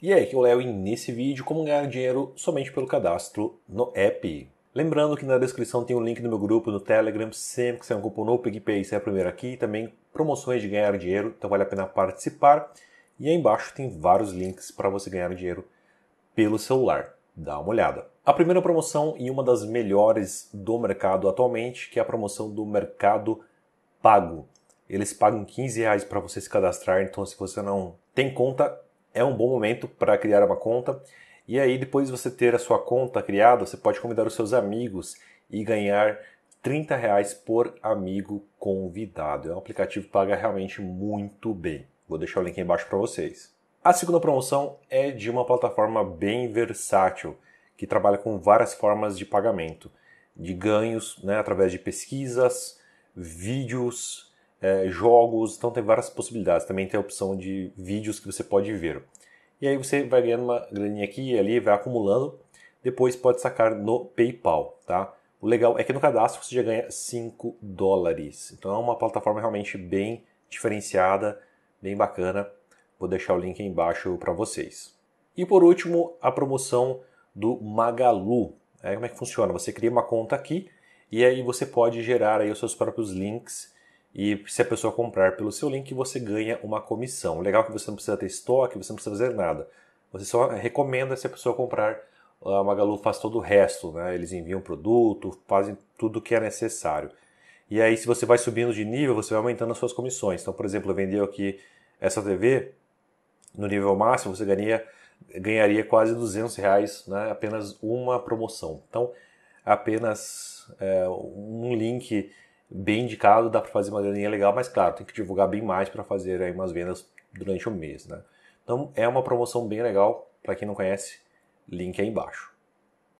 E é o Léo e nesse vídeo como ganhar dinheiro somente pelo cadastro no app. Lembrando que na descrição tem o um link do meu grupo no Telegram, sempre que você é um cupom no PicPay, você é a primeira aqui, também promoções de ganhar dinheiro, então vale a pena participar. E aí embaixo tem vários links para você ganhar dinheiro pelo celular. Dá uma olhada. A primeira promoção e uma das melhores do mercado atualmente, que é a promoção do Mercado Pago. Eles pagam 15 reais para você se cadastrar, então se você não tem conta, é um bom momento para criar uma conta. E aí, depois de você ter a sua conta criada, você pode convidar os seus amigos e ganhar 30 reais por amigo convidado. É um aplicativo que paga realmente muito bem. Vou deixar o link aí embaixo para vocês. A segunda promoção é de uma plataforma bem versátil, que trabalha com várias formas de pagamento, de ganhos né, através de pesquisas, vídeos, é, jogos, então tem várias possibilidades. Também tem a opção de vídeos que você pode ver. E aí você vai ganhando uma graninha aqui e ali, vai acumulando, depois pode sacar no PayPal, tá? O legal é que no cadastro você já ganha 5 dólares. Então é uma plataforma realmente bem diferenciada, bem bacana. Vou deixar o link aí embaixo para vocês. E por último, a promoção do Magalu. É, como é que funciona? Você cria uma conta aqui e aí você pode gerar aí os seus próprios links e se a pessoa comprar pelo seu link, você ganha uma comissão. legal que você não precisa ter estoque, você não precisa fazer nada. Você só recomenda se a pessoa comprar. Ah, a Magalu faz todo o resto, né? Eles enviam produto, fazem tudo o que é necessário. E aí, se você vai subindo de nível, você vai aumentando as suas comissões. Então, por exemplo, eu vendeu aqui essa TV, no nível máximo você ganharia, ganharia quase 200 reais, né? apenas uma promoção. Então, apenas é, um link bem indicado, dá para fazer uma graninha legal, mas claro, tem que divulgar bem mais para fazer aí umas vendas durante o mês, né? Então é uma promoção bem legal, para quem não conhece, link aí embaixo.